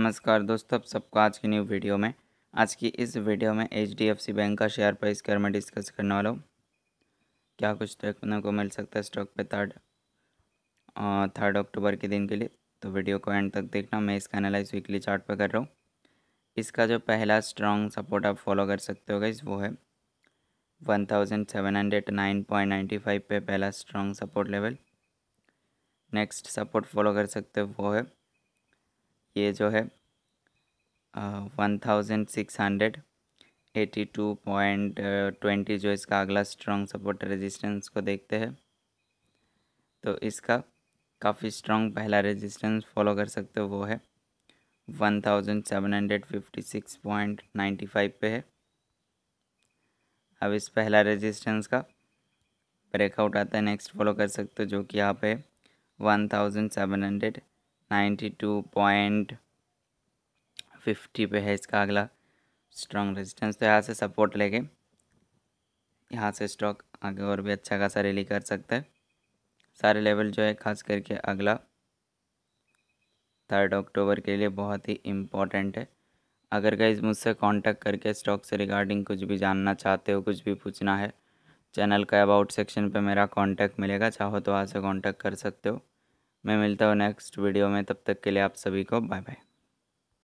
नमस्कार दोस्तों आप सबको आज की न्यू वीडियो में आज की इस वीडियो में एच बैंक का शेयर प्राइस के मैं डिस्कस करने वाला हूँ क्या कुछ देखने को मिल सकता है स्टॉक पे थर्ड थर्ड अक्टूबर के दिन के लिए तो वीडियो को एंड तक देखना मैं इसका एनालाइज वीकली चार्ट पर कर रहा हूँ इसका जो पहला स्ट्रॉन्ग सपोर्ट आप फॉलो कर सकते हो गाइज वो है वन पे पहला strong support level next support follow कर सकते हो वो है ये जो है one thousand six hundred eighty two point twenty जो इसका अगला स्ट्रॉन्ग सपोर्ट रेजिस्टेंस को देखते हैं तो इसका काफ़ी स्ट्रॉन्ग पहला रेजिस्टेंस फॉलो कर सकते हो वो है one thousand seven hundred fifty six point ninety five पे है अब इस पहला रेजिस्टेंस का ब्रेकआउट आता है नेक्स्ट फॉलो कर सकते हो जो कि यहाँ पे one thousand seven hundred ninety two point fifty पे है इसका अगला स्ट्रॉन्ग रेजिस्टेंस तो यहाँ से सपोर्ट लेके यहाँ से स्टॉक आगे और भी अच्छा खासा रैली कर सकता है सारे लेवल जो है खास करके अगला थर्ड अक्टूबर के लिए बहुत ही इम्पोर्टेंट है अगर कहीं मुझसे कांटेक्ट करके स्टॉक से रिगार्डिंग कुछ भी जानना चाहते हो कुछ भी पूछना है चैनल का अबाउट सेक्शन पे मेरा कांटेक्ट मिलेगा चाहो तो वहाँ से कॉन्टैक्ट कर सकते हो मैं मिलता हूँ नेक्स्ट वीडियो में तब तक के लिए आप सभी को बाय बाय